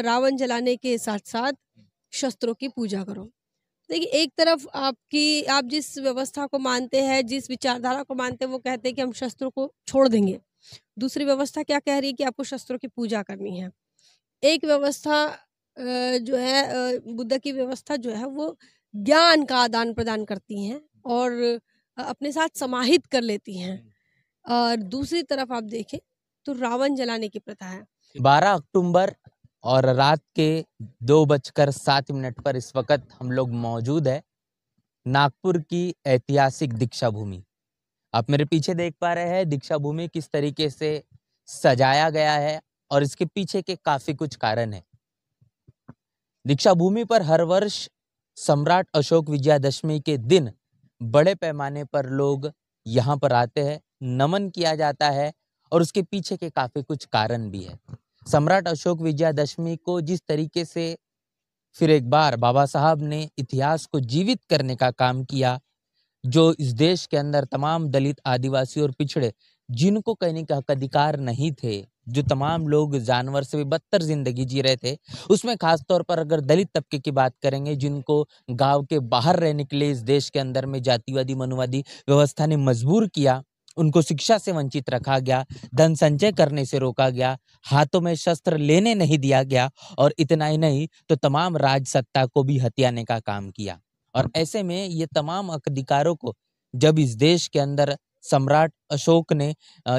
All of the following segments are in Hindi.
रावण जलाने के साथ साथ शस्त्रों की पूजा करो देखिए एक तरफ आपकी आप जिस व्यवस्था को मानते हैं जिस विचारधारा को मानते हैं वो कहते हैं कि हम शस्त्रों को छोड़ देंगे दूसरी व्यवस्था क्या कह रही है कि आपको शस्त्रों की पूजा करनी है एक व्यवस्था जो है बुद्ध की व्यवस्था जो है वो ज्ञान का आदान प्रदान करती हैं और अपने साथ समाहित कर लेती हैं और दूसरी तरफ आप देखें तो रावण जलाने की प्रथा है बारह अक्टूबर और रात के दो बजकर सात मिनट पर इस वक्त हम लोग मौजूद है नागपुर की ऐतिहासिक दीक्षा भूमि आप मेरे पीछे देख पा रहे हैं दीक्षा भूमि किस तरीके से सजाया गया है और इसके पीछे के काफी कुछ कारण है दीक्षा भूमि पर हर वर्ष सम्राट अशोक विजयादशमी के दिन बड़े पैमाने पर लोग यहाँ पर आते हैं नमन किया जाता है और उसके पीछे के काफी कुछ कारण भी है सम्राट अशोक विजयादशमी को जिस तरीके से फिर एक बार बाबा साहब ने इतिहास को जीवित करने का काम किया जो इस देश के अंदर तमाम दलित आदिवासी और पिछड़े जिनको कहने का अधिकार नहीं थे जो तमाम लोग जानवर से भी बदतर जिंदगी जी रहे थे उसमें खास तौर पर अगर दलित तबके की बात करेंगे जिनको गांव के बाहर रहने के लिए इस देश के अंदर में जातिवादी मनुवादी व्यवस्था ने मजबूर किया उनको शिक्षा से वंचित रखा गया धन संचय करने से रोका गया हाथों में शस्त्र लेने नहीं दिया गया और इतना ही नहीं तो तमाम राज सत्ता को भी हत्याने का काम किया और ऐसे में ये तमाम अधिकारों को जब इस देश के अंदर सम्राट अशोक ने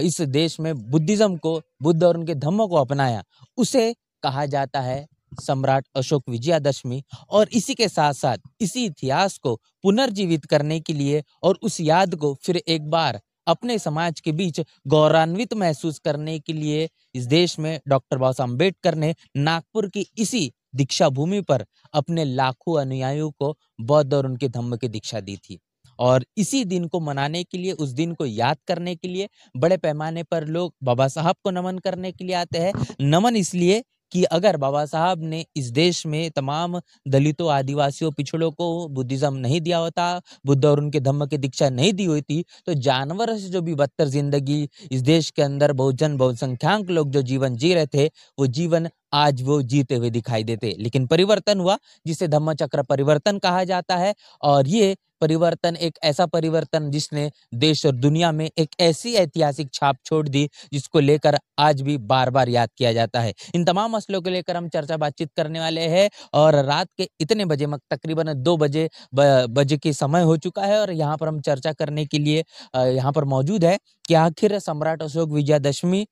इस देश में बुद्धिज्म को बुद्ध और उनके धम्मों को अपनाया उसे कहा जाता है सम्राट अशोक विजयादशमी और इसी के साथ साथ इसी इतिहास को पुनर्जीवित करने के लिए और उस याद को फिर एक बार अपने समाज के बीच गौरवान्वित महसूस करने के लिए इस देश में डॉक्टर बाबा साहब अम्बेडकर ने नागपुर की इसी दीक्षा भूमि पर अपने लाखों अनुयायियों को बौद्ध और उनके धम्म की दीक्षा दी थी और इसी दिन को मनाने के लिए उस दिन को याद करने के लिए बड़े पैमाने पर लोग बाबा साहब को नमन करने के लिए आते हैं नमन इसलिए कि अगर बाबा साहब ने इस देश में तमाम दलितों आदिवासियों पिछड़ों को बुद्धिज्म नहीं दिया होता बुद्ध और उनके धम्म की दीक्षा नहीं दी हुई थी तो जानवर से जो भी बदतर जिंदगी इस देश के अंदर बहुजन बहुसंख्याक लोग जो जीवन जी रहे थे वो जीवन आज वो जीते हुए दिखाई देते लेकिन परिवर्तन हुआ जिसे धम्म चक्र परिवर्तन कहा जाता है और ये परिवर्तन एक ऐसा परिवर्तन जिसने देश और दुनिया में एक ऐसी ऐतिहासिक छाप छोड़ दी जिसको लेकर आज भी बार बार याद किया जाता है इन तमाम मसलों को लेकर हम चर्चा बातचीत करने वाले हैं और रात के इतने बजे तकरीबन दो बजे बजे के समय हो चुका है और यहाँ पर हम चर्चा करने के लिए यहाँ पर मौजूद है कि आखिर सम्राट अशोक विजयादशमी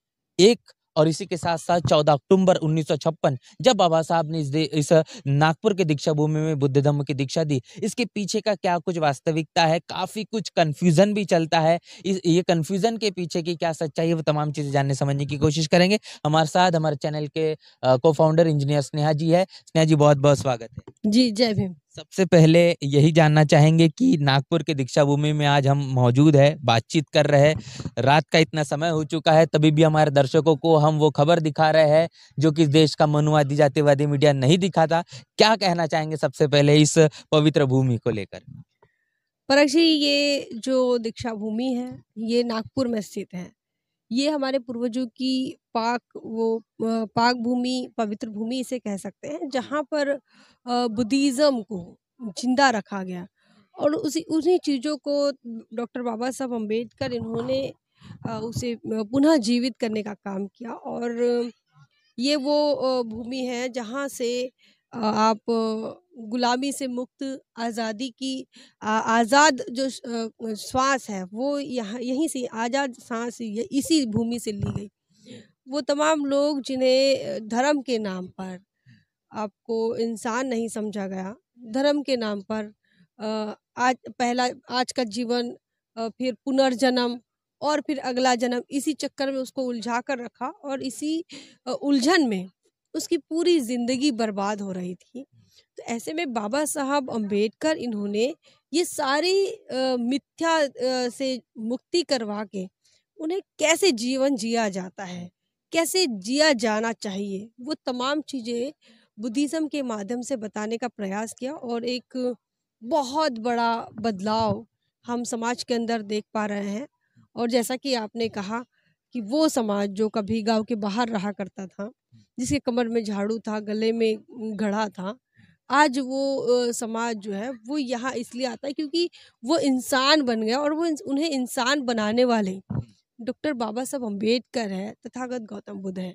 एक और इसी के साथ साथ 14 अक्टूबर 1956 जब बाबा साहब ने इस, इस नागपुर के दीक्षा भूमि में बुद्ध धर्म की दीक्षा दी इसके पीछे का क्या कुछ वास्तविकता है काफ़ी कुछ कन्फ्यूज़न भी चलता है इस ये कन्फ्यूज़न के पीछे की क्या सच्चाई है वो तमाम चीज़ें जानने समझने की कोशिश करेंगे हमारे साथ हमारे चैनल के को फाउंडर इंजीनियर स्नेहा जी है स्नेहा जी बहुत बहुत स्वागत है जी जय भीम सबसे पहले यही जानना चाहेंगे कि नागपुर के दीक्षा भूमि में आज हम मौजूद है बातचीत कर रहे हैं रात का इतना समय हो चुका है तभी भी हमारे दर्शकों को हम वो खबर दिखा रहे हैं जो कि देश का मनुवादी जातिवादी मीडिया नहीं दिखाता क्या कहना चाहेंगे सबसे पहले इस पवित्र भूमि को लेकर परक ये जो दीक्षा भूमि है ये नागपुर में स्थित है ये हमारे पूर्वजों की पाक वो पाक भूमि पवित्र भूमि इसे कह सकते हैं हाँ, हाँ। जहाँ पर बुद्धिज़्म को जिंदा रखा गया और उसी उन्हीं चीज़ों को डॉक्टर बाबा साहब अम्बेडकर इन्होंने उसे पुनः जीवित करने का काम किया और ये वो भूमि है जहाँ से आप गुलामी से मुक्त आज़ादी की आज़ाद जो श्वास है वो यहाँ यहीं से आज़ाद सांस इसी भूमि से ली गई वो तमाम लोग जिन्हें धर्म के नाम पर आपको इंसान नहीं समझा गया धर्म के नाम पर आज पहला आज का जीवन फिर पुनर्जन्म और फिर अगला जन्म इसी चक्कर में उसको उलझा कर रखा और इसी उलझन में उसकी पूरी ज़िंदगी बर्बाद हो रही थी तो ऐसे में बाबा साहब अम्बेडकर इन्होंने ये सारी मिथ्या से मुक्ति करवा के उन्हें कैसे जीवन जिया जाता है कैसे जिया जाना चाहिए वो तमाम चीज़ें बुद्धिज़्म के माध्यम से बताने का प्रयास किया और एक बहुत बड़ा बदलाव हम समाज के अंदर देख पा रहे हैं और जैसा कि आपने कहा कि वो समाज जो कभी गांव के बाहर रहा करता था जिसके कमर में झाड़ू था गले में घड़ा था आज वो समाज जो है वो यहाँ इसलिए आता है क्योंकि वो इंसान बन गया और वो उन्हें इंसान बनाने वाले डॉक्टर बाबा साहब अम्बेडकर है तथागत गौतम बुद्ध है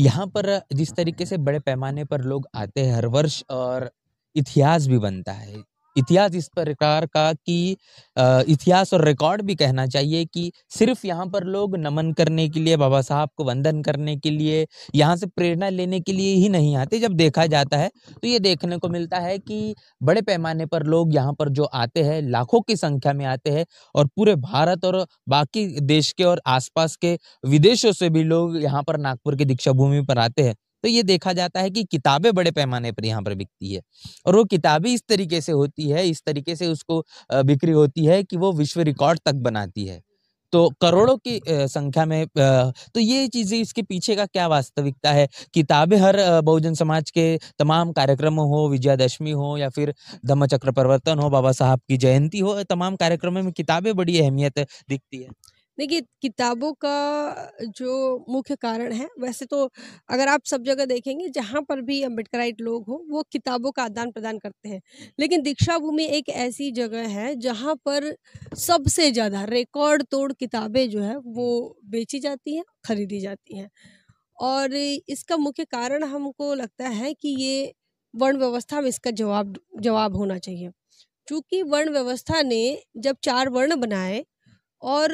यहाँ पर जिस तरीके से बड़े पैमाने पर लोग आते हैं हर वर्ष और इतिहास भी बनता है इतिहास इस प्रकार का कि इतिहास और रिकॉर्ड भी कहना चाहिए कि सिर्फ यहाँ पर लोग नमन करने के लिए बाबा साहब को वंदन करने के लिए यहाँ से प्रेरणा लेने के लिए ही नहीं आते जब देखा जाता है तो ये देखने को मिलता है कि बड़े पैमाने पर लोग यहाँ पर जो आते हैं लाखों की संख्या में आते हैं और पूरे भारत और बाकी देश के और आसपास के विदेशों से भी लोग यहाँ पर नागपुर की दीक्षा भूमि पर आते हैं तो ये देखा जाता है कि किताबें बड़े पैमाने पर यहाँ पर बिकती है और वो किताबें इस तरीके से होती है इस तरीके से उसको बिक्री होती है कि वो विश्व रिकॉर्ड तक बनाती है तो करोड़ों की संख्या में तो ये चीज़ें इसके पीछे का क्या वास्तविकता है किताबें हर बहुजन समाज के तमाम कार्यक्रमों हो विजयादशमी हो या फिर धम्मचक्र प्रवर्तन हो बाबा साहब की जयंती हो तमाम कार्यक्रमों में किताबें बड़ी अहमियत दिखती है देखिए किताबों का जो मुख्य कारण है वैसे तो अगर आप सब जगह देखेंगे जहाँ पर भी अम्बेडकराइट लोग हों वो किताबों का आदान प्रदान करते हैं लेकिन दीक्षा भूमि एक ऐसी जगह है जहाँ पर सबसे ज़्यादा रिकॉर्ड तोड़ किताबें जो है वो बेची जाती हैं खरीदी जाती हैं और इसका मुख्य कारण हमको लगता है कि ये वर्ण व्यवस्था में इसका जवाब जवाब होना चाहिए चूँकि वर्ण व्यवस्था ने जब चार वर्ण बनाए और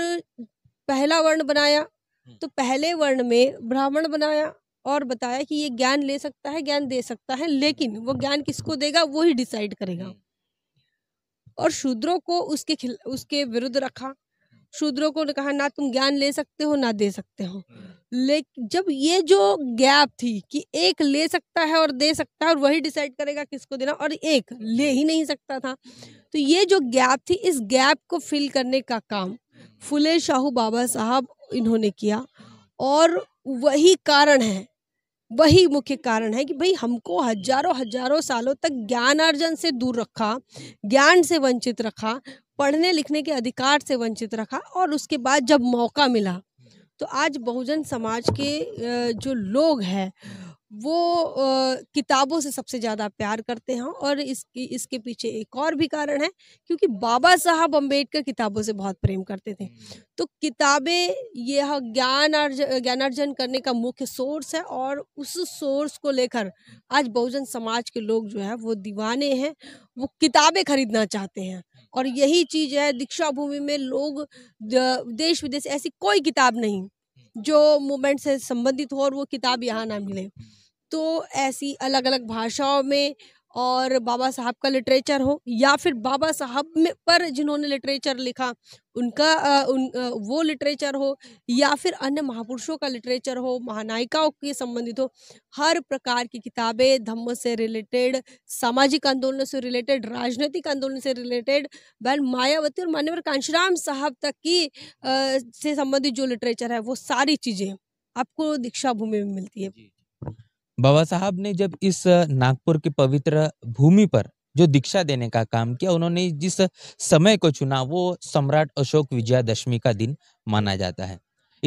पहला वर्ण बनाया हम्म। तो पहले वर्ण में ब्राह्मण बनाया और बताया कि ये ज्ञान ले सकता है ज्ञान दे सकता है लेकिन वो ज्ञान किसको देगा वो ही डिसाइड करेगा हम्म। और शूद्रों को उसके खिल उसके विरुद्ध रखा हम्म। शूद्रों को कहा ना तुम ज्ञान ले सकते हो ना दे सकते हो लेकिन जब ये जो गैप थी कि एक ले सकता है और दे सकता है और वही डिसाइड करेगा किसको देना और एक ले ही नहीं सकता था तो ये जो गैप थी इस गैप को फिल करने का काम फुले शाहू बाबा साहब इन्होंने किया और वही कारण है वही मुख्य कारण है कि भाई हमको हजारों हजारों सालों तक ज्ञान अर्जन से दूर रखा ज्ञान से वंचित रखा पढ़ने लिखने के अधिकार से वंचित रखा और उसके बाद जब मौका मिला तो आज बहुजन समाज के जो लोग हैं वो किताबों से सबसे ज़्यादा प्यार करते हैं और इसकी इसके पीछे एक और भी कारण है क्योंकि बाबा साहब अम्बेडकर किताबों से बहुत प्रेम करते थे तो किताबें यह ज्ञान अर्जन करने का मुख्य सोर्स है और उस सोर्स को लेकर आज बहुजन समाज के लोग जो है वो दीवाने हैं वो किताबें खरीदना चाहते हैं और यही चीज़ है दीक्षा भूमि में लोग देश विदेश ऐसी कोई किताब नहीं जो मूवमेंट से संबंधित हो और वो किताब यहाँ ना मिले तो ऐसी अलग अलग भाषाओं में और बाबा साहब का लिटरेचर हो या फिर बाबा साहब में पर जिन्होंने लिटरेचर लिखा उनका आ, उन आ, वो लिटरेचर हो या फिर अन्य महापुरुषों का लिटरेचर हो महानायिकाओं के संबंधित हो हर प्रकार की किताबें धम्म से रिलेटेड सामाजिक आंदोलन से रिलेटेड राजनीतिक आंदोलन से रिलेटेड बहन मायावती और मान्यवर कांशीराम साहब तक की आ, से संबंधित जो लिटरेचर है वो सारी चीज़ें आपको दीक्षा भूमि में मिलती है बाबा साहब ने जब इस नागपुर की पवित्र भूमि पर जो दीक्षा देने का काम किया उन्होंने जिस समय को चुना वो सम्राट अशोक विजयादशमी का दिन माना जाता है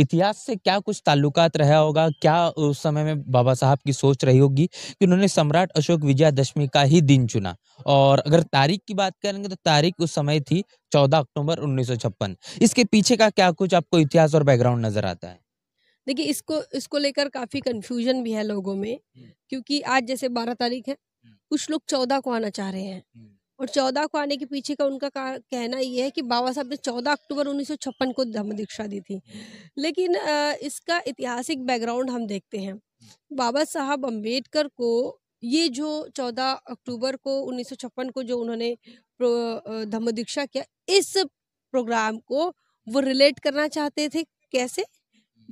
इतिहास से क्या कुछ ताल्लुकात रहा होगा क्या उस समय में बाबा साहब की सोच रही होगी कि उन्होंने सम्राट अशोक विजयादशमी का ही दिन चुना और अगर तारीख की बात करेंगे तो तारीख उस समय थी 14 अक्टूबर उन्नीस इसके पीछे का क्या कुछ आपको इतिहास और बैकग्राउंड नजर आता है देखिए इसको इसको लेकर काफ़ी कन्फ्यूजन भी है लोगों में क्योंकि आज जैसे बारह तारीख है कुछ लोग चौदह को आना चाह रहे हैं और चौदह को आने के पीछे का उनका कहना ये है कि बाबा साहब ने चौदह अक्टूबर उन्नीस सौ छप्पन को धर्म दीक्षा दी थी लेकिन इसका ऐतिहासिक बैकग्राउंड हम देखते हैं बाबा साहब अम्बेडकर को ये जो चौदह अक्टूबर को उन्नीस सौ छप्पन को जो उन्होंने धर्म दीक्षा किया इस प्रोग्राम को वो रिलेट करना चाहते थे कैसे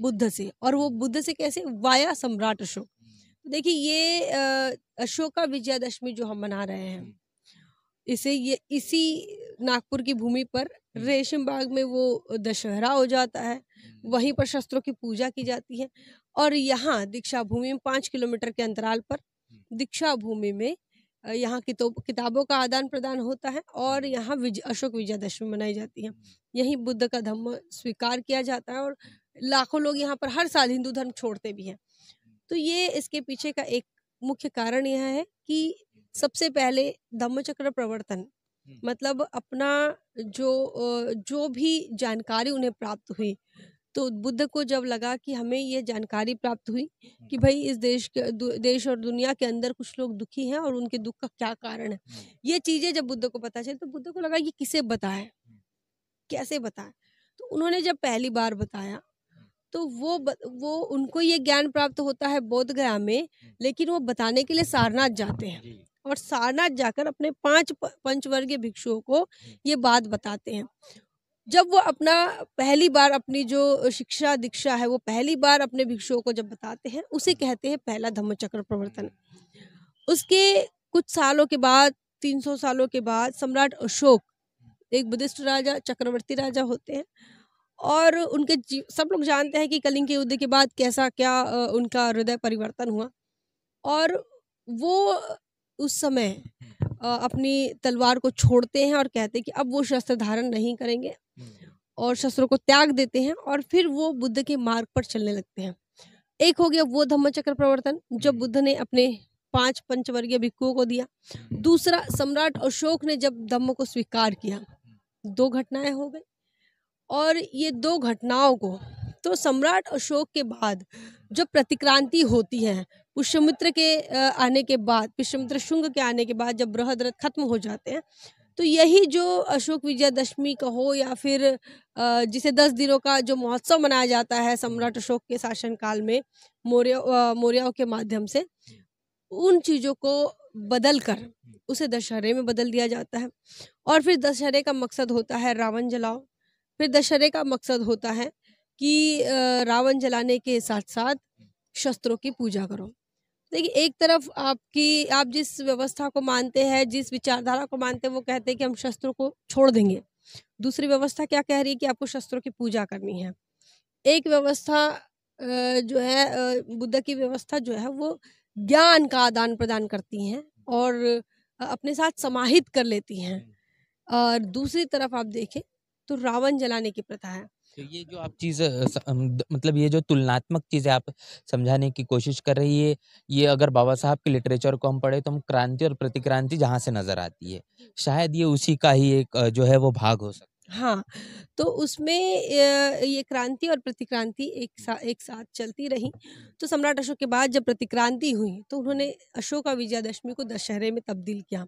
बुद्ध से और वो बुद्ध से कैसे वाया सम्राट अशोक तो देखिए ये अशोका विजयादशमी जो हम मना रहे हैं इसे ये इसी नागपुर की भूमि पर रेशम बाग में वो दशहरा हो जाता है वहीं पर शस्त्रों की पूजा की जाती है और यहाँ दीक्षा भूमि में पाँच किलोमीटर के अंतराल पर दीक्षा भूमि में यहाँ किताबों का आदान प्रदान होता है और यहाँ विज अशोक विजयादशमी मनाई जाती है यही बुद्ध का धम्म स्वीकार किया जाता है और लाखों लोग यहाँ पर हर साल हिंदू धर्म छोड़ते भी हैं तो ये इसके पीछे का एक मुख्य कारण यह है कि सबसे पहले धम्मचक्र प्रवर्तन हम्म। मतलब अपना जो जो भी जानकारी उन्हें प्राप्त हुई तो बुद्ध को जब लगा कि हमें ये जानकारी प्राप्त हुई हम्म। कि भाई इस देश के देश और दुनिया के अंदर कुछ लोग दुखी हैं और उनके दुख का क्या कारण है हम्म। ये चीज़ें जब बुद्ध को पता चली तो बुद्ध को लगा ये किसे बताए कैसे बताए तो उन्होंने जब पहली बार बताया तो वो वो उनको ये ज्ञान प्राप्त होता है बोध गया में लेकिन वो बताने के लिए सारनाथ जाते हैं और सारनाथ जाकर अपने पांच पंचवर्गीय भिक्षुओं को ये बात बताते हैं जब वो अपना पहली बार अपनी जो शिक्षा दीक्षा है वो पहली बार अपने भिक्षुओं को जब बताते हैं उसे कहते हैं पहला धम्मचक्र प्रवर्तन उसके कुछ सालों के बाद 300 सालों के बाद सम्राट अशोक एक बुद्धिस्ट राजा चक्रवर्ती राजा होते हैं और उनके सब लोग जानते हैं कि कलिंग के युद्ध के बाद कैसा क्या उनका हृदय परिवर्तन हुआ और वो उस समय अपनी तलवार को छोड़ते हैं और कहते हैं कि अब वो शस्त्र धारण नहीं करेंगे हम्म। और शस्त्रों को त्याग देते हैं और फिर वो बुद्ध के मार्ग पर चलने लगते हैं एक हो गया वो धम्मचक्र प्रवर्तन जब हम्म। बुद्ध ने अपने पांच पंचवर्गीय भिक्खुओं को दिया हम्म। दूसरा सम्राट अशोक ने जब धम्म को स्वीकार किया दो घटनाएं हो गई और ये दो घटनाओं को तो सम्राट अशोक के बाद जो प्रतिक्रांति होती है पुष्यमित्र के आने के बाद पुष्यमित्र शुंग के आने के बाद जब बृहद्रथ खत्म हो जाते हैं तो यही जो अशोक विजयादशमी का हो या फिर जिसे दस दिनों का जो महोत्सव मनाया जाता है सम्राट अशोक के शासनकाल में मौर्य मौर्याओं के माध्यम से उन चीज़ों को बदल कर उसे दशहरे में बदल दिया जाता है और फिर दशहरे का मकसद होता है रावण जलाओ फिर दशहरे का मकसद होता है कि रावण जलाने के साथ साथ शस्त्रों की पूजा करो देखिए एक तरफ आपकी आप जिस व्यवस्था को मानते हैं जिस विचारधारा को मानते हैं वो कहते हैं कि हम शस्त्रों को छोड़ देंगे दूसरी व्यवस्था क्या कह रही है कि आपको शस्त्रों की पूजा करनी है एक व्यवस्था जो है बुद्ध की व्यवस्था जो है वो ज्ञान का आदान प्रदान करती हैं और अपने साथ समाहित कर लेती हैं और दूसरी तरफ आप देखें तो रावण जलाने की प्रथा है तो ये जो आप चीज मतलब ये जो तुलनात्मक चीजें आप समझाने की कोशिश कर रही है ये अगर बाबा साहब के लिटरेचर को हम पढ़े तो हम क्रांति और प्रतिक्रांति जहाँ से नजर आती है शायद ये उसी का ही एक जो है वो भाग हो सकता हाँ तो उसमें ये क्रांति और प्रतिक्रांति एक साथ एक साथ चलती रही तो सम्राट अशोक के बाद जब प्रतिक्रांति हुई तो उन्होंने अशोक का विजयादशमी को दशहरे में तब्दील किया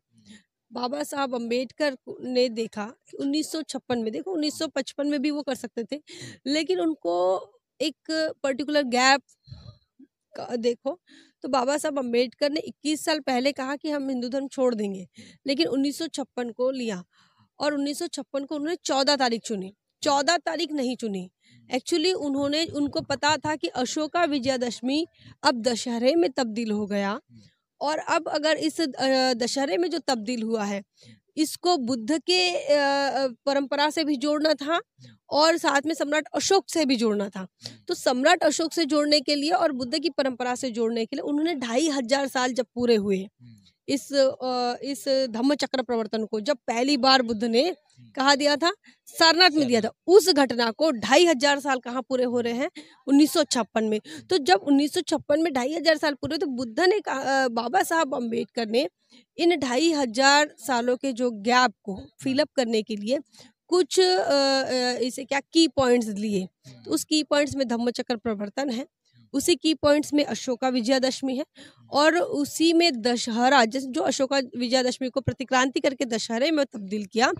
बाबा साहब अम्बेडकर ने देखा उन्नीस में देखो 1955 में भी वो कर सकते थे हम्म। लेकिन उनको एक पर्टिकुलर गैप देखो तो बाबा साहब अम्बेडकर ने 21 साल पहले कहा कि हम हिंदू धर्म छोड़ देंगे लेकिन 1956 को लिया और 1956 को उन्होंने 14 तारीख चुनी 14 तारीख नहीं चुनी एक्चुअली उन्होंने उनको पता था कि अशोका विजयादशमी अब दशहरे में तब्दील हो गया हम्म। और अब अगर इस दशहरे में जो तब्दील हुआ है इसको बुद्ध के परंपरा से भी जोड़ना था और साथ में सम्राट अशोक से भी जोड़ना था तो सम्राट अशोक से जोड़ने के लिए और बुद्ध की परंपरा से जोड़ने के लिए उन्होंने ढाई हजार साल जब पूरे हुए इस इस धम्म चक्र प्रवर्तन को जब पहली बार बुद्ध ने कहा दिया था सारनाथ में दिया था उस घटना को ढाई हजार साल कहाँ पूरे हो रहे हैं उन्नीस में तो जब उन्नीस में ढाई हजार साल पूरे तो बुद्ध ने बाबा साहब अम्बेडकर ने इन ढाई हजार सालों के जो गैप को फिलअप करने के लिए कुछ इसे क्या की पॉइंट्स लिए तो उस की पॉइंट्स में धम्मचक्र प्रवर्तन है उसी की पॉइंट्स में अशोका विजयादशमी है और उसी में दशहरा जो अशोका विजयादशमी को प्रतिक्रांति करके दशहरे में तब्दील किया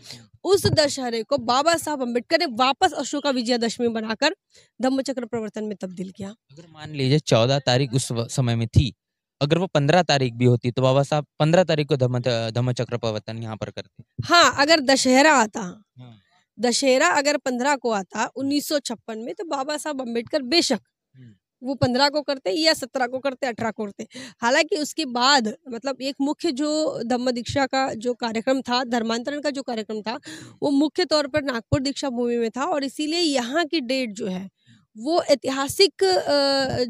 उस दशहरे को बाबा साहब अम्बेडकर ने वापस अशोका विजयादशमी बनाकर धम्मचक्र प्रवर्तन में तब्दील किया अगर मान लीजिए चौदह तारीख उस समय में थी अगर वो पंद्रह तारीख भी होती तो बाबा साहब पंद्रह तारीख को धम्म धम्मचक्र प्रवर्तन यहाँ पर करते हाँ अगर दशहरा आता हाँ। दशहरा अगर पंद्रह को आता उन्नीस में तो बाबा साहब अम्बेडकर बेशक वो पंद्रह को करते या सत्रह को करते अठारह को करते हालांकि उसके बाद मतलब एक मुख्य जो धम्म दीक्षा का जो कार्यक्रम था धर्मांतरण का जो कार्यक्रम था वो मुख्य तौर पर नागपुर दीक्षा भूमि में था और इसीलिए यहाँ की डेट जो है वो ऐतिहासिक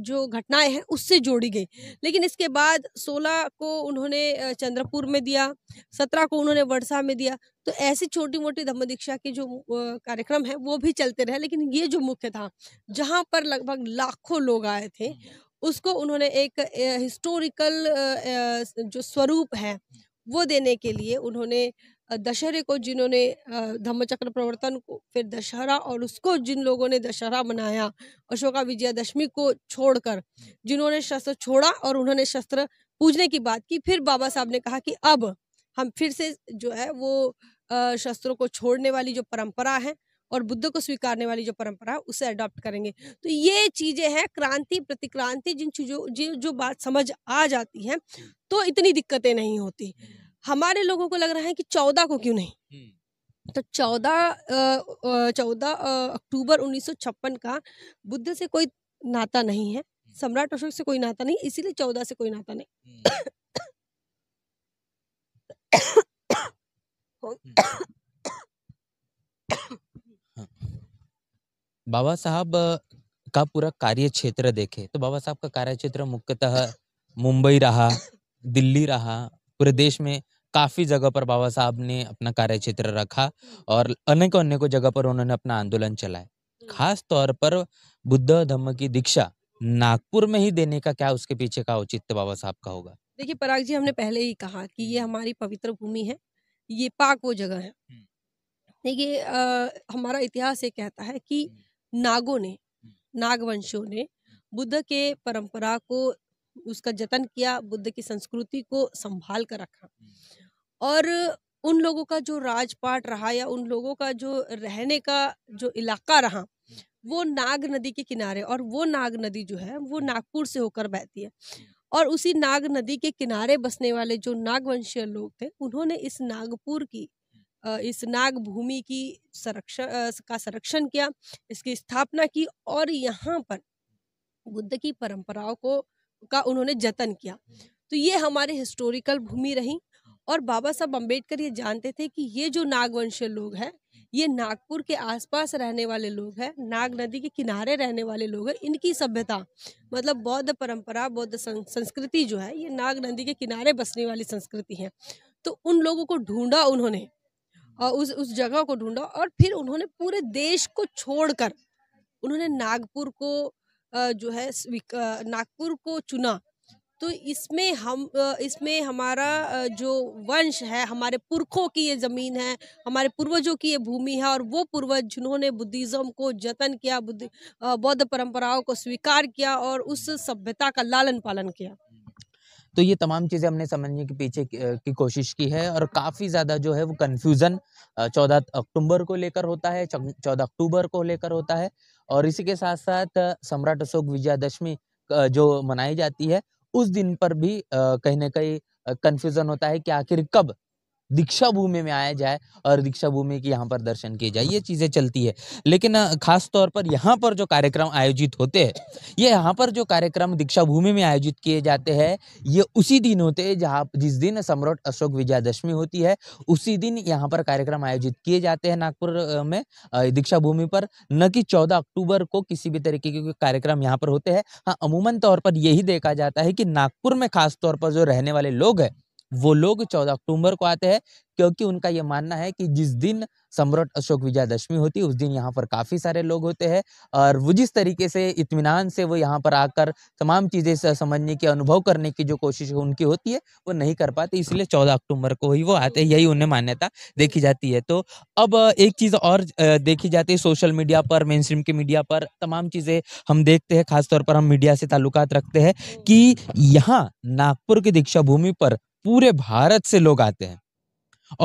जो घटनाएं हैं उससे जोड़ी गई लेकिन इसके बाद 16 को उन्होंने चंद्रपुर में दिया 17 को उन्होंने वर्षा में दिया तो ऐसी छोटी मोटी धम्म दीक्षा के जो कार्यक्रम है वो भी चलते रहे लेकिन ये जो मुख्य था जहाँ पर लगभग लाखों लोग आए थे उसको उन्होंने एक हिस्टोरिकल जो स्वरूप है वो देने के लिए उन्होंने दशहरे को जिन्होंने धम्मचक्र प्रवर्तन को फिर दशहरा और उसको जिन लोगों ने दशहरा मनाया अशोका विजयादशमी को छोड़कर जिन्होंने शस्त्र छोड़ा और उन्होंने शस्त्र पूजने की बात की फिर बाबा साहब ने कहा कि अब हम फिर से जो है वो शस्त्रों को छोड़ने वाली जो परंपरा है और बुद्ध को स्वीकारने वाली जो परंपरा है उसे अडॉप्ट करेंगे तो ये चीजें हैं क्रांति प्रतिक्रांति जिन चीजों जो बात समझ आ जाती है तो इतनी दिक्कतें नहीं होती हमारे लोगों को लग रहा है कि चौदह को क्यों नहीं तो चौदह चौदह अक्टूबर उन्नीस का बुद्ध से कोई नाता नहीं है सम्राट अशोक से कोई नाता नहीं इसीलिए चौदह से कोई नाता नहीं बाबा साहब का पूरा कार्य क्षेत्र देखे तो बाबा साहब का कार्य क्षेत्र मुख्यतः मुंबई रहा दिल्ली रहा पूरे देश में काफ़ी जगह पर बाबा साहब ने अपना कार्य क्षेत्र रखा और अनेक अनेक जगह पर उन्होंने अपना आंदोलन चलाया खास तौर पर बुद्ध धम्म की दीक्षा नागपुर में ही देने का क्या उसके पीछे का औचित्य बाबा साहब का होगा देखिए पराग जी हमने पहले ही कहा कि ये हमारी पवित्र भूमि है ये पाक वो जगह है देखिए हमारा इतिहास ये कहता है कि नागो ने नागवंशों ने बुद्ध के परंपरा को उसका जतन किया बुद्ध की संस्कृति को संभाल कर रखा और उन लोगों का जो राजपाट रहा या उन लोगों का जो रहने का जो इलाका रहा वो नाग नदी के किनारे और वो नाग नदी जो है वो नागपुर से होकर बहती है और उसी नाग नदी के किनारे बसने वाले जो नागवंशीय लोग थे उन्होंने इस नागपुर की इस नाग भूमि की संरक्षण का संरक्षण किया इसकी स्थापना की और यहाँ पर बुद्ध की परंपराओं को का उन्होंने जतन किया तो ये हमारे हिस्टोरिकल भूमि रही और बाबा साहब अम्बेडकर ये जानते थे कि ये जो नागवंशीय लोग हैं ये नागपुर के आसपास रहने वाले लोग हैं नाग नदी के किनारे रहने वाले लोग हैं इनकी सभ्यता मतलब बौद्ध परंपरा बौद्ध संस्कृति जो है ये नाग नदी के किनारे बसने वाली संस्कृति है तो उन लोगों को ढूंढा उन्होंने और उस उस जगह को ढूंढा और फिर उन्होंने पूरे देश को छोड़कर उन्होंने नागपुर को जो है नागपुर को चुना तो इसमें हम इसमें हमारा जो वंश है हमारे पुरखों की ये ज़मीन है हमारे पूर्वजों की ये भूमि है और वो पूर्वज जिन्होंने बुद्धिज़्म को जतन किया बुद्ध बौद्ध परंपराओं को स्वीकार किया और उस सभ्यता का लालन पालन किया तो ये तमाम चीज़ें हमने समझने के पीछे की कोशिश की है और काफ़ी ज़्यादा जो है वो कन्फ्यूज़न चौदह अक्टूबर को लेकर होता है चौदह अक्टूबर को लेकर होता है और इसी के साथ साथ सम्राट अशोक विजयादशमी जो मनाई जाती है उस दिन पर भी कहीं ना कहीं कन्फ्यूज़न होता है कि आखिर कब दीक्षा भूमि में आया जाए और दीक्षा भूमि के यहाँ पर दर्शन किए जाए ये चीज़ें चलती है लेकिन खास तौर पर यहाँ पर जो कार्यक्रम आयोजित होते हैं ये यहाँ पर जो कार्यक्रम दीक्षा भूमि में आयोजित किए जाते हैं ये उसी दिन होते हैं जहाँ जिस दिन सम्राट अशोक विजयादशमी होती है उसी दिन यहाँ पर कार्यक्रम आयोजित किए जाते हैं नागपुर में दीक्षा भूमि पर न कि चौदह अक्टूबर को किसी भी तरीके के कार्यक्रम यहाँ पर होते हैं हाँ अमूमन तौर पर यही देखा जाता है कि नागपुर में खास तौर पर जो रहने वाले लोग हैं वो लोग चौदह अक्टूबर को आते हैं क्योंकि उनका ये मानना है कि जिस दिन सम्राट अशोक विजयादशमी होती है उस दिन यहाँ पर काफ़ी सारे लोग होते हैं और वो जिस तरीके से इतमान से वो यहाँ पर आकर तमाम चीज़ें समझने की अनुभव करने की जो कोशिश उनकी होती है वो नहीं कर पाते इसलिए चौदह अक्टूबर को ही वो आते हैं यही उन्हें मान्यता देखी जाती है तो अब एक चीज़ और देखी जाती है सोशल मीडिया पर मेन स्ट्रीम के मीडिया पर तमाम चीज़ें हम देखते हैं खासतौर पर हम मीडिया से ताल्लुकात रखते हैं कि यहाँ नागपुर की दीक्षा भूमि पर पूरे भारत से लोग आते हैं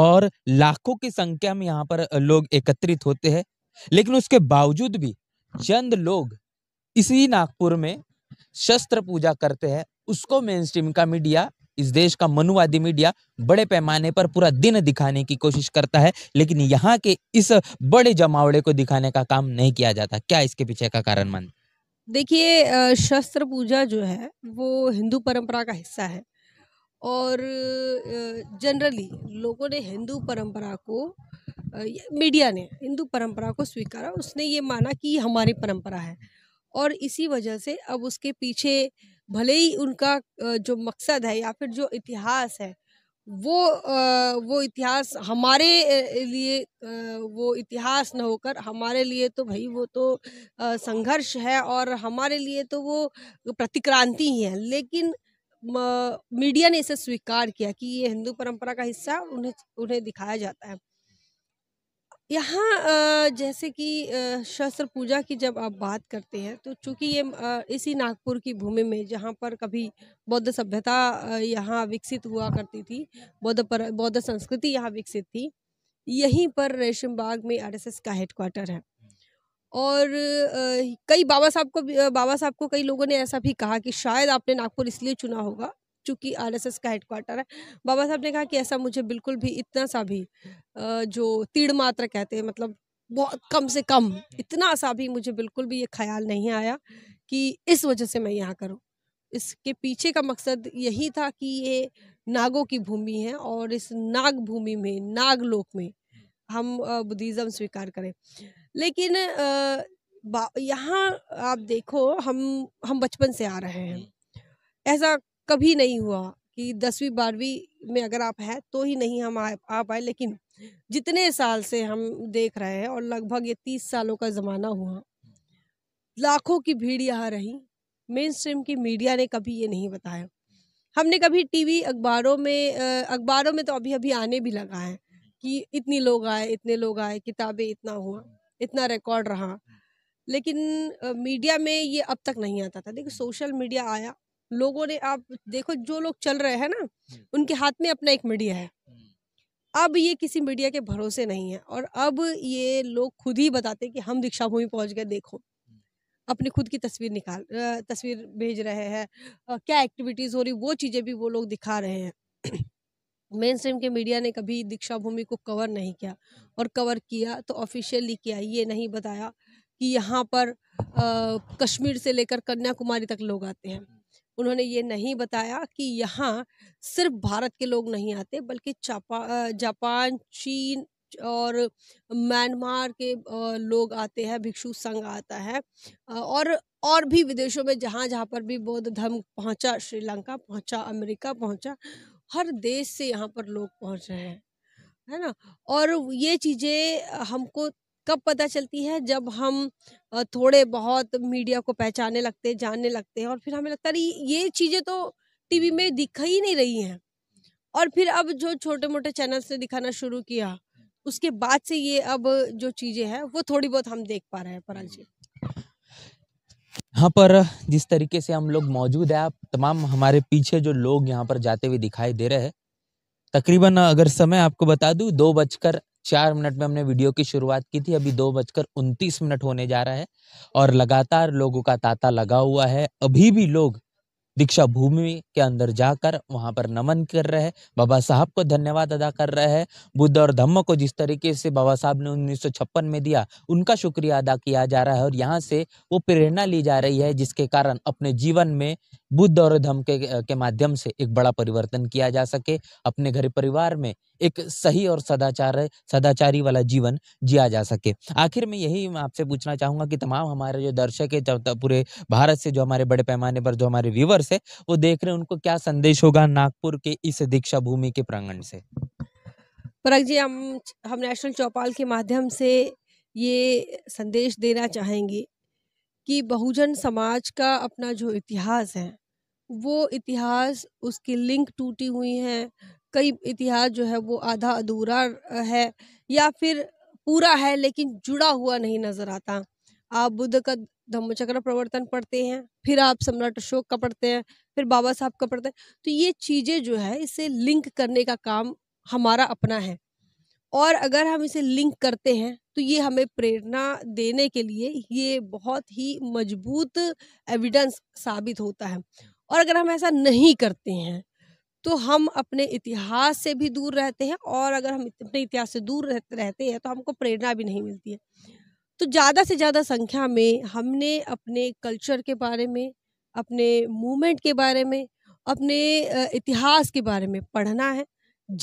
और लाखों की संख्या में यहाँ पर लोग एकत्रित होते हैं लेकिन उसके बावजूद भी चंद लोग इसी नागपुर में शस्त्र पूजा करते हैं उसको मेन स्ट्रीम का मीडिया इस देश का मनुवादी मीडिया बड़े पैमाने पर पूरा दिन दिखाने की कोशिश करता है लेकिन यहाँ के इस बड़े जमावड़े को दिखाने का काम नहीं किया जाता क्या इसके पीछे का कारण मान देखिए शस्त्र पूजा जो है वो हिंदू परंपरा का हिस्सा है और जनरली लोगों ने हिंदू परंपरा को मीडिया ने हिंदू परंपरा को स्वीकारा उसने ये माना कि ये हमारी परंपरा है और इसी वजह से अब उसके पीछे भले ही उनका जो मकसद है या फिर जो इतिहास है वो वो इतिहास हमारे लिए वो इतिहास न होकर हमारे लिए तो भाई वो तो संघर्ष है और हमारे लिए तो वो प्रतिक्रांति ही है लेकिन मीडिया ने इसे स्वीकार किया कि ये हिंदू परंपरा का हिस्सा उन्हें उन्हें दिखाया जाता है यहाँ जैसे कि शस्त्र पूजा की जब आप बात करते हैं तो चूंकि ये इसी नागपुर की भूमि में जहाँ पर कभी बौद्ध सभ्यता यहाँ विकसित हुआ करती थी बौद्ध पर बौद्ध संस्कृति यहाँ विकसित थी यहीं पर रेशम बाग में आरएसएस का हेडक्वार्टर है और कई बाबा साहब को बाबा साहब को कई लोगों ने ऐसा भी कहा कि शायद आपने नागपुर इसलिए चुना होगा चूँकि आरएसएस का हेडक्वार्टर है बाबा साहब ने कहा कि ऐसा मुझे बिल्कुल भी इतना सा भी जो तीड़ मात्र कहते हैं मतलब बहुत कम से कम इतना सा भी मुझे बिल्कुल भी ये ख्याल नहीं आया कि इस वजह से मैं यहाँ करूँ इसके पीछे का मकसद यही था कि ये नागों की भूमि है और इस नाग भूमि में नाग लोक में हम बुद्धिज़्म स्वीकार करें लेकिन यहाँ आप देखो हम हम बचपन से आ रहे हैं ऐसा कभी नहीं हुआ कि दसवीं बारहवीं में अगर आप हैं तो ही नहीं हम आ, आ पाए लेकिन जितने साल से हम देख रहे हैं और लगभग ये तीस सालों का ज़माना हुआ लाखों की भीड़ यहाँ रही मेन स्ट्रीम की मीडिया ने कभी ये नहीं बताया हमने कभी टीवी अखबारों में अखबारों में तो अभी अभी आने भी लगा है कि इतनी लोग आए इतने लोग आए किताबें इतना हुआ हाँ। इतना रिकॉर्ड रहा हाँ। लेकिन मीडिया में ये अब तक नहीं आता था देखो सोशल हाँ। मीडिया आया लोगों ने आप देखो जो लोग चल रहे हैं ना उनके हाथ में अपना एक मीडिया है अब ये किसी मीडिया के भरोसे नहीं है और अब ये लोग खुद ही बताते कि हम दीक्षा भूमि पहुंच गए देखो अपनी खुद की तस्वीर निकाल तस्वीर भेज रहे हैं क्या एक्टिविटीज़ हो रही वो चीज़ें भी वो लोग दिखा रहे हैं मेन स्ट्रीम के मीडिया ने कभी दीक्षा भूमि को कवर नहीं किया और कवर किया तो ऑफिशियली किया ये नहीं बताया कि यहाँ पर आ, कश्मीर से लेकर कन्याकुमारी तक लोग आते हैं उन्होंने ये नहीं बताया कि यहाँ सिर्फ भारत के लोग नहीं आते बल्कि जापान चीन और म्यांमार के लोग आते हैं भिक्षु संघ आता है और और भी विदेशों में जहाँ जहाँ पर भी बौद्ध धर्म पहुँचा श्रीलंका पहुँचा अमेरिका पहुँचा हर देश से यहाँ पर लोग पहुँच रहे हैं है ना और ये चीज़ें हमको कब पता चलती है जब हम थोड़े बहुत मीडिया को पहचाने लगते जानने लगते हैं और फिर हमें लगता है ये चीज़ें तो टीवी में दिख ही नहीं रही हैं और फिर अब जो छोटे मोटे चैनल्स ने दिखाना शुरू किया उसके बाद से ये अब जो चीज़ें हैं वो थोड़ी बहुत हम देख पा रहे हैं पराल जी यहाँ पर जिस तरीके से हम लोग मौजूद है आप तमाम हमारे पीछे जो लोग यहाँ पर जाते हुए दिखाई दे रहे हैं तकरीबन अगर समय आपको बता दूं दो बजकर चार मिनट में हमने वीडियो की शुरुआत की थी अभी दो बजकर उनतीस मिनट होने जा रहा है और लगातार लोगों का तांता लगा हुआ है अभी भी लोग दीक्षा भूमि के अंदर जाकर वहाँ पर नमन कर रहे हैं बाबा साहब को धन्यवाद अदा कर रहे हैं बुद्ध और धम्म को जिस तरीके से बाबा साहब ने उन्नीस में दिया उनका शुक्रिया अदा किया जा रहा है और यहाँ से वो प्रेरणा ली जा रही है जिसके कारण अपने जीवन में बुद्ध और धम के, के माध्यम से एक बड़ा परिवर्तन किया जा सके अपने घर परिवार में एक सही और सदाचार सदाचारी वाला जीवन जिया जा सके आखिर में यही मैं आपसे पूछना चाहूंगा कि तमाम हमारे जो दर्शक है पूरे भारत से जो हमारे बड़े पैमाने पर जो हमारे व्यूवर्स है वो देख रहे हैं उनको क्या संदेश होगा नागपुर के इस दीक्षा भूमि के प्रांगण से परक जी हम हम नेशनल चौपाल के माध्यम से ये संदेश देना चाहेंगे कि बहुजन समाज का अपना जो इतिहास है वो इतिहास उसकी लिंक टूटी हुई हैं कई इतिहास जो है वो आधा अधूरा है या फिर पूरा है लेकिन जुड़ा हुआ नहीं नजर आता आप बुद्ध का धम्मचक्र प्रवर्तन पढ़ते हैं फिर आप सम्राट अशोक का पढ़ते हैं फिर बाबा साहब का पढ़ते हैं तो ये चीज़ें जो है इसे लिंक करने का काम हमारा अपना है और अगर हम इसे लिंक करते हैं तो ये हमें प्रेरणा देने के लिए ये बहुत ही मजबूत एविडेंस साबित होता है और अगर हम ऐसा नहीं करते हैं तो हम अपने इतिहास से भी दूर रहते हैं और अगर हम अपने इतिहास से दूर रहते हैं तो हमको प्रेरणा भी नहीं मिलती है तो ज़्यादा से ज़्यादा संख्या में हमने अपने कल्चर के बारे में अपने मूवमेंट के बारे में अपने इतिहास के बारे में पढ़ना है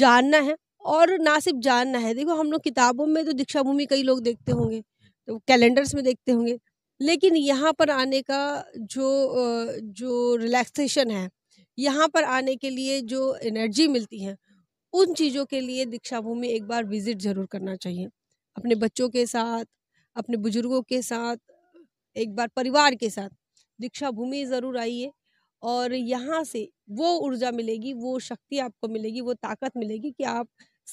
जानना है और ना सिर्फ जानना है देखो हम लोग किताबों में तो दीक्षा भूमि कई लोग देखते होंगे तो कैलेंडर्स में देखते होंगे लेकिन यहाँ पर आने का जो जो रिलैक्सेशन है यहाँ पर आने के लिए जो एनर्जी मिलती है उन चीज़ों के लिए दीक्षा भूमि एक बार विज़िट ज़रूर करना चाहिए अपने बच्चों के साथ अपने बुजुर्गों के साथ एक बार परिवार के साथ दीक्षा भूमि ज़रूर आइए और यहाँ से वो ऊर्जा मिलेगी वो शक्ति आपको मिलेगी वो ताकत मिलेगी कि आप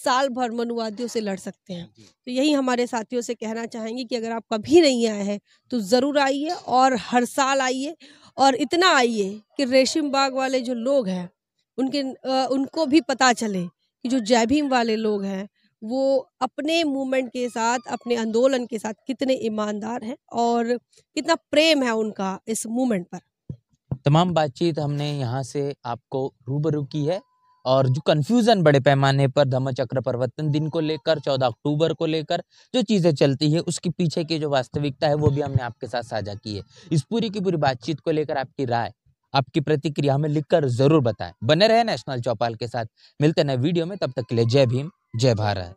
साल भर मनुवादियों से लड़ सकते हैं तो यही हमारे साथियों से कहना चाहेंगे कि अगर आप कभी नहीं आए हैं तो ज़रूर आइए और हर साल आइए और इतना आइए कि रेशम बाग वाले जो लोग हैं उनके उनको भी पता चले कि जो जय भीम वाले लोग हैं वो अपने मूवमेंट के साथ अपने आंदोलन के साथ कितने ईमानदार हैं और कितना प्रेम है उनका इस मूवमेंट पर तमाम बातचीत हमने यहाँ से आपको रूबरू की है और जो कन्फ्यूज़न बड़े पैमाने पर चक्र परिवर्तन दिन को लेकर चौदह अक्टूबर को लेकर जो चीज़ें चलती है उसके पीछे की जो वास्तविकता है वो भी हमने आपके साथ साझा की है इस पूरी की पूरी बातचीत को लेकर आपकी राय आपकी प्रतिक्रिया हमें लिखकर ज़रूर बताएं बने रहे नेशनल चौपाल के साथ मिलते नए वीडियो में तब तक के लिए जय भीम जय भारत